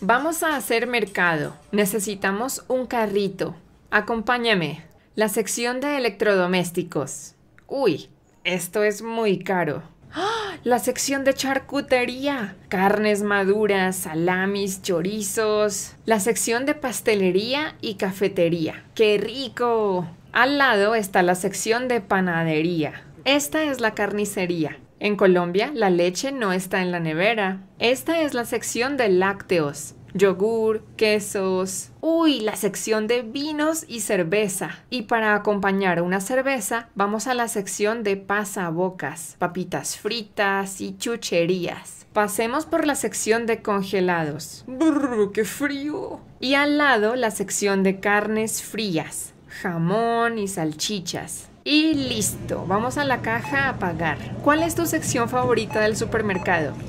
Vamos a hacer mercado. Necesitamos un carrito. Acompáñame. La sección de electrodomésticos. Uy, esto es muy caro. ¡Ah! La sección de charcutería. Carnes maduras, salamis, chorizos. La sección de pastelería y cafetería. ¡Qué rico! Al lado está la sección de panadería. Esta es la carnicería. En Colombia, la leche no está en la nevera. Esta es la sección de lácteos, yogur, quesos. Uy, la sección de vinos y cerveza. Y para acompañar una cerveza, vamos a la sección de pasabocas, papitas fritas y chucherías. Pasemos por la sección de congelados. ¡Brr, qué frío! Y al lado la sección de carnes frías, jamón y salchichas. Y listo, vamos a la caja a pagar. ¿Cuál es tu sección favorita del supermercado?